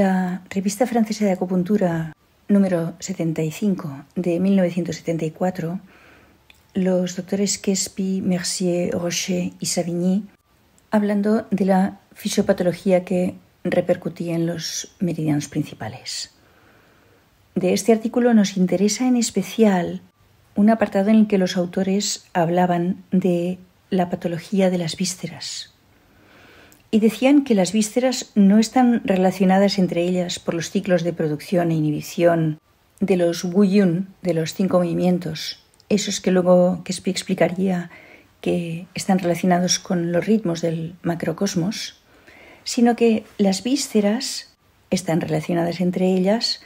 La revista francesa de acupuntura número 75 de 1974, los doctores Kespi, Mercier, Rocher y Savigny, hablando de la fisiopatología que repercutía en los meridianos principales. De este artículo nos interesa en especial un apartado en el que los autores hablaban de la patología de las vísceras, y decían que las vísceras no están relacionadas entre ellas por los ciclos de producción e inhibición de los Wuyun, de los cinco movimientos, esos que luego explicaría que están relacionados con los ritmos del macrocosmos, sino que las vísceras están relacionadas entre ellas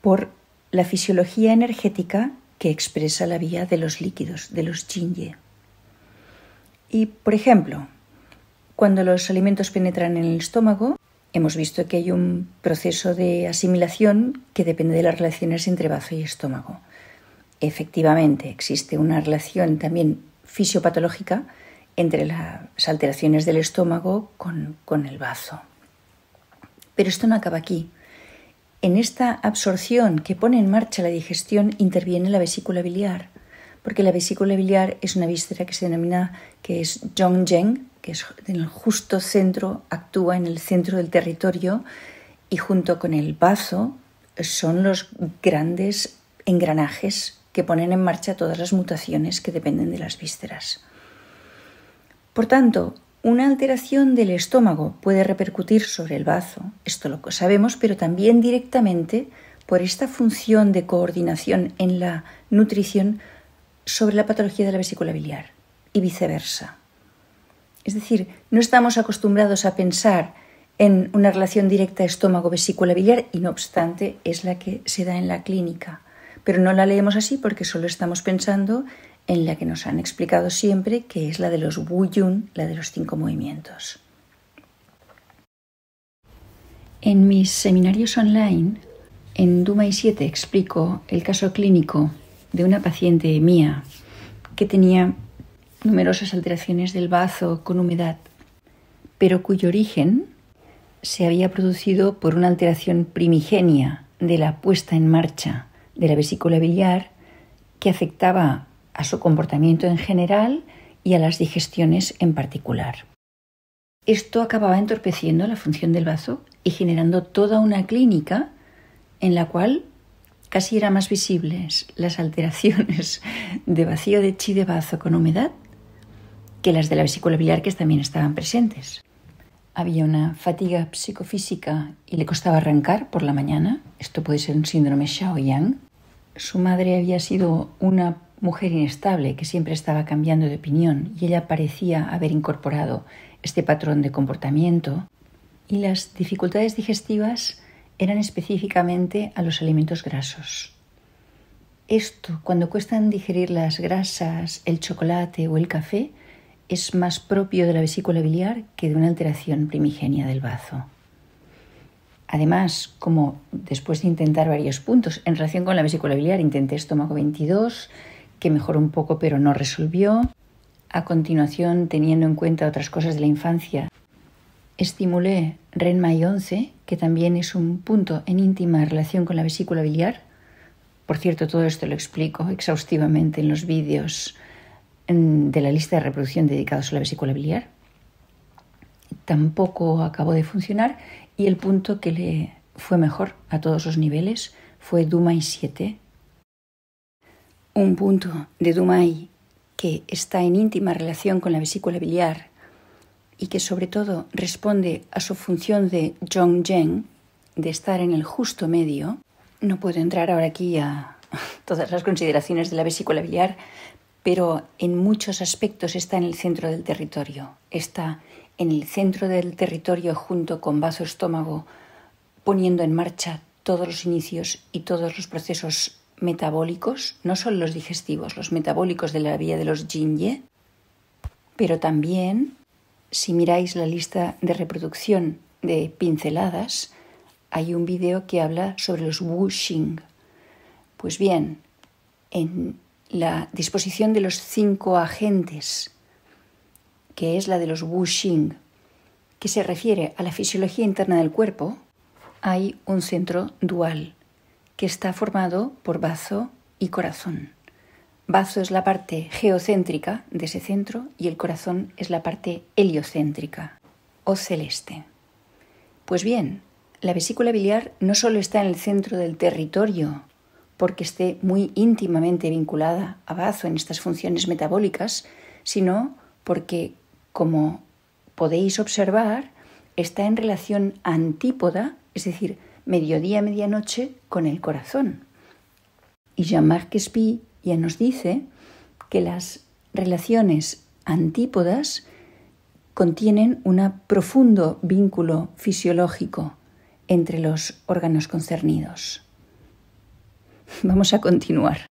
por la fisiología energética que expresa la vía de los líquidos, de los jinye. Y, por ejemplo, cuando los alimentos penetran en el estómago, hemos visto que hay un proceso de asimilación que depende de las relaciones entre bazo y estómago. Efectivamente, existe una relación también fisiopatológica entre las alteraciones del estómago con, el bazo. Pero esto no acaba aquí. En esta absorción que pone en marcha la digestión interviene la vesícula biliar, porque la vesícula biliar es una víscera que se denomina que es Zhongjeng que es en el justo centro, actúa en el centro del territorio y junto con el bazo son los grandes engranajes que ponen en marcha todas las mutaciones que dependen de las vísceras. Por tanto, una alteración del estómago puede repercutir sobre el bazo, esto lo sabemos, pero también directamente por esta función de coordinación en la nutrición sobre la patología de la vesícula biliar y viceversa. Es decir, no estamos acostumbrados a pensar en una relación directa estómago-vesícula biliar y no obstante es la que se da en la clínica. Pero no la leemos así porque solo estamos pensando en la que nos han explicado siempre, que es la de los Wuyun, la de los cinco movimientos. En mis seminarios online, en Duma y 7 explico el caso clínico de una paciente mía que tenía numerosas alteraciones del bazo con humedad, pero cuyo origen se había producido por una alteración primigenia de la puesta en marcha de la vesícula biliar que afectaba a su comportamiento en general y a las digestiones en particular. Esto acababa entorpeciendo la función del bazo y generando toda una clínica en la cual casi eran más visibles las alteraciones de vacío de chi de bazo con humedad que las de la vesícula biliar que también estaban presentes. Había una fatiga psicofísica y le costaba arrancar por la mañana. Esto puede ser un síndrome xiao yang Su madre había sido una mujer inestable que siempre estaba cambiando de opinión y ella parecía haber incorporado este patrón de comportamiento. Y las dificultades digestivas eran específicamente a los alimentos grasos. Esto, cuando cuestan digerir las grasas, el chocolate o el café, es más propio de la vesícula biliar que de una alteración primigenia del bazo. Además, como después de intentar varios puntos en relación con la vesícula biliar, intenté estómago 22, que mejoró un poco pero no resolvió. A continuación, teniendo en cuenta otras cosas de la infancia, estimulé RENMAI 11, que también es un punto en íntima relación con la vesícula biliar. Por cierto, todo esto lo explico exhaustivamente en los vídeos de la lista de reproducción dedicados a la vesícula biliar. Tampoco acabó de funcionar y el punto que le fue mejor a todos los niveles fue Dumai 7. Un punto de Dumai... que está en íntima relación con la vesícula biliar y que sobre todo responde a su función de Zhongzheng, de estar en el justo medio. No puedo entrar ahora aquí a todas las consideraciones de la vesícula biliar, pero en muchos aspectos está en el centro del territorio. Está en el centro del territorio junto con vaso Estómago, poniendo en marcha todos los inicios y todos los procesos metabólicos, no solo los digestivos, los metabólicos de la vía de los Jinye, pero también, si miráis la lista de reproducción de pinceladas, hay un vídeo que habla sobre los wuxing. Pues bien, en la disposición de los cinco agentes, que es la de los Wuxing, que se refiere a la fisiología interna del cuerpo, hay un centro dual que está formado por bazo y corazón. Bazo es la parte geocéntrica de ese centro y el corazón es la parte heliocéntrica o celeste. Pues bien, la vesícula biliar no solo está en el centro del territorio porque esté muy íntimamente vinculada a bazo en estas funciones metabólicas, sino porque, como podéis observar, está en relación antípoda, es decir, mediodía-medianoche, con el corazón. Y Jean-Marc Espy ya nos dice que las relaciones antípodas contienen un profundo vínculo fisiológico entre los órganos concernidos. Vamos a continuar.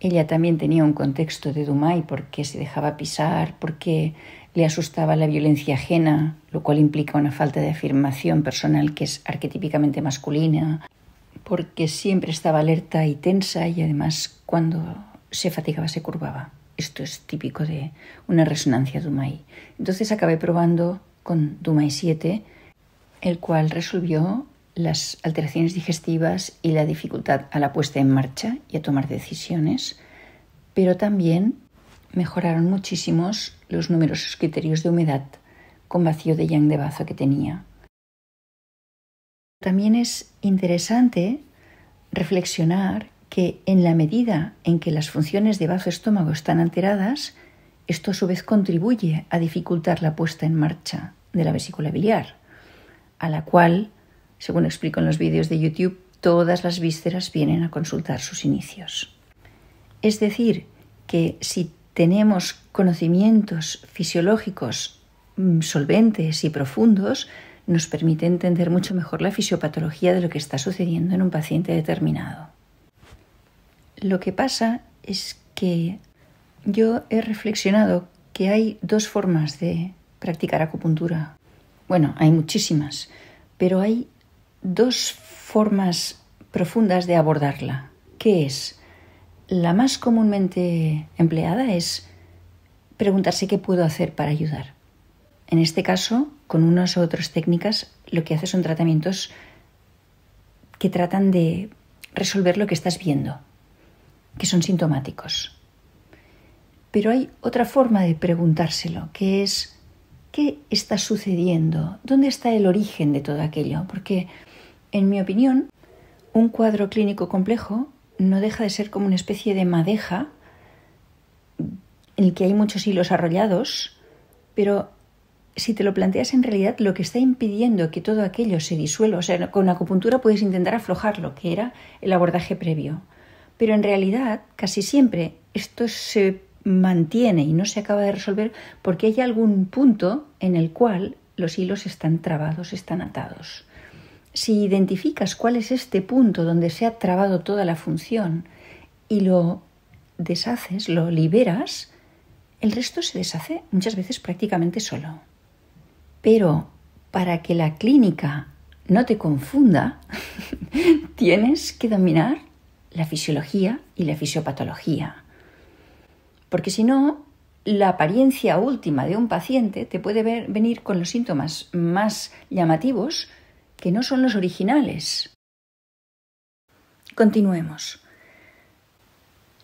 Ella también tenía un contexto de Dumay porque se dejaba pisar, porque le asustaba la violencia ajena, lo cual implica una falta de afirmación personal que es arquetípicamente masculina, porque siempre estaba alerta y tensa y además cuando se fatigaba se curvaba. Esto es típico de una resonancia Dumay. Entonces acabé probando con Dumay 7, el cual resolvió las alteraciones digestivas y la dificultad a la puesta en marcha y a tomar decisiones, pero también mejoraron muchísimos los numerosos criterios de humedad con vacío de yang de bazo que tenía. También es interesante reflexionar que en la medida en que las funciones de bazo estómago están alteradas, esto a su vez contribuye a dificultar la puesta en marcha de la vesícula biliar, a la cual según explico en los vídeos de YouTube, todas las vísceras vienen a consultar sus inicios. Es decir, que si tenemos conocimientos fisiológicos mm, solventes y profundos, nos permite entender mucho mejor la fisiopatología de lo que está sucediendo en un paciente determinado. Lo que pasa es que yo he reflexionado que hay dos formas de practicar acupuntura. Bueno, hay muchísimas, pero hay dos formas profundas de abordarla, que es la más comúnmente empleada es preguntarse qué puedo hacer para ayudar. En este caso, con unas u otras técnicas, lo que hace son tratamientos que tratan de resolver lo que estás viendo, que son sintomáticos. Pero hay otra forma de preguntárselo, que es ¿qué está sucediendo? ¿Dónde está el origen de todo aquello? Porque en mi opinión, un cuadro clínico complejo no deja de ser como una especie de madeja en el que hay muchos hilos arrollados, pero si te lo planteas en realidad, lo que está impidiendo que todo aquello se disuelva, o sea, con acupuntura puedes intentar aflojar lo que era el abordaje previo. Pero en realidad, casi siempre, esto se mantiene y no se acaba de resolver porque hay algún punto en el cual los hilos están trabados, están atados. Si identificas cuál es este punto donde se ha trabado toda la función y lo deshaces, lo liberas, el resto se deshace muchas veces prácticamente solo. Pero para que la clínica no te confunda, tienes que dominar la fisiología y la fisiopatología. Porque si no, la apariencia última de un paciente te puede venir con los síntomas más llamativos que no son los originales. Continuemos.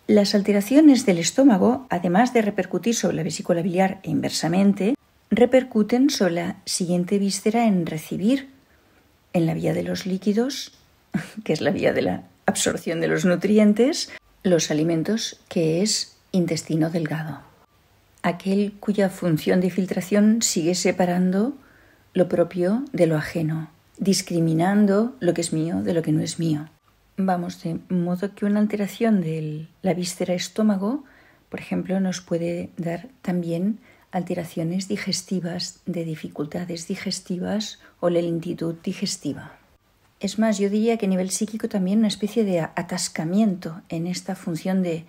Las alteraciones del estómago, además de repercutir sobre la vesícula biliar e inversamente, repercuten sobre la siguiente víscera en recibir, en la vía de los líquidos, que es la vía de la absorción de los nutrientes, los alimentos, que es intestino delgado, aquel cuya función de filtración sigue separando lo propio de lo ajeno, discriminando lo que es mío de lo que no es mío. Vamos, de modo que una alteración de la víscera estómago, por ejemplo, nos puede dar también alteraciones digestivas, de dificultades digestivas o la lentitud digestiva. Es más, yo diría que a nivel psíquico también una especie de atascamiento en esta función de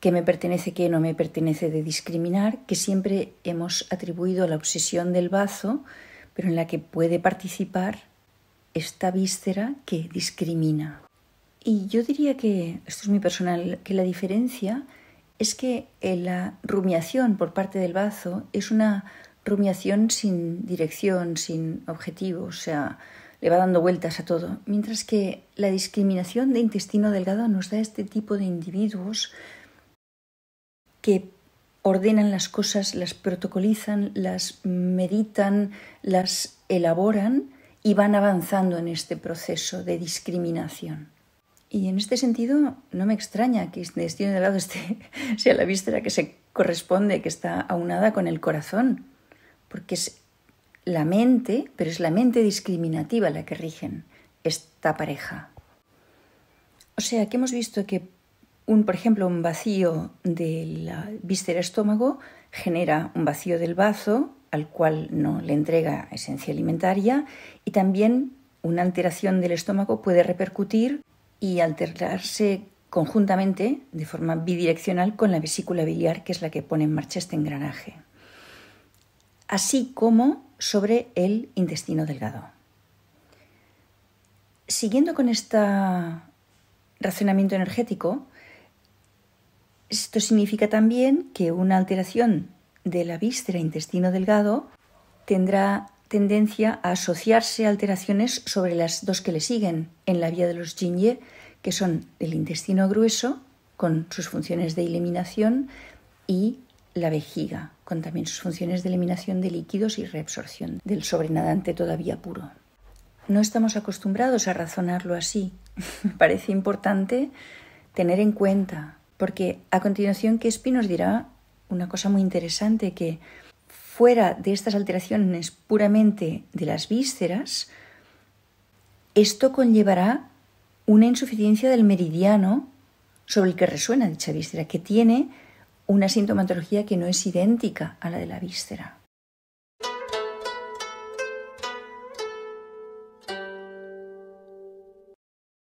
que me pertenece, qué no me pertenece, de discriminar, que siempre hemos atribuido a la obsesión del bazo, pero en la que puede participar esta víscera que discrimina. Y yo diría que, esto es muy personal, que la diferencia es que eh, la rumiación por parte del bazo es una rumiación sin dirección, sin objetivo, o sea, le va dando vueltas a todo, mientras que la discriminación de intestino delgado nos da este tipo de individuos que ordenan las cosas, las protocolizan, las meditan, las elaboran y van avanzando en este proceso de discriminación. Y en este sentido, no me extraña que este destino de lado sea la víscera que se corresponde, que está aunada con el corazón, porque es la mente, pero es la mente discriminativa la que rigen esta pareja. O sea, que hemos visto que, un, por ejemplo, un vacío de la víscera estómago genera un vacío del bazo al cual no le entrega esencia alimentaria y también una alteración del estómago puede repercutir y alterarse conjuntamente de forma bidireccional con la vesícula biliar que es la que pone en marcha este engranaje, así como sobre el intestino delgado. Siguiendo con este racionamiento energético, esto significa también que una alteración de la víscera intestino delgado tendrá tendencia a asociarse a alteraciones sobre las dos que le siguen en la vía de los Jinye, que son el intestino grueso, con sus funciones de eliminación, y la vejiga, con también sus funciones de eliminación de líquidos y reabsorción del sobrenadante todavía puro. No estamos acostumbrados a razonarlo así. Me parece importante tener en cuenta, porque a continuación Kespi nos dirá una cosa muy interesante que fuera de estas alteraciones puramente de las vísceras, esto conllevará una insuficiencia del meridiano sobre el que resuena dicha víscera, que tiene una sintomatología que no es idéntica a la de la víscera.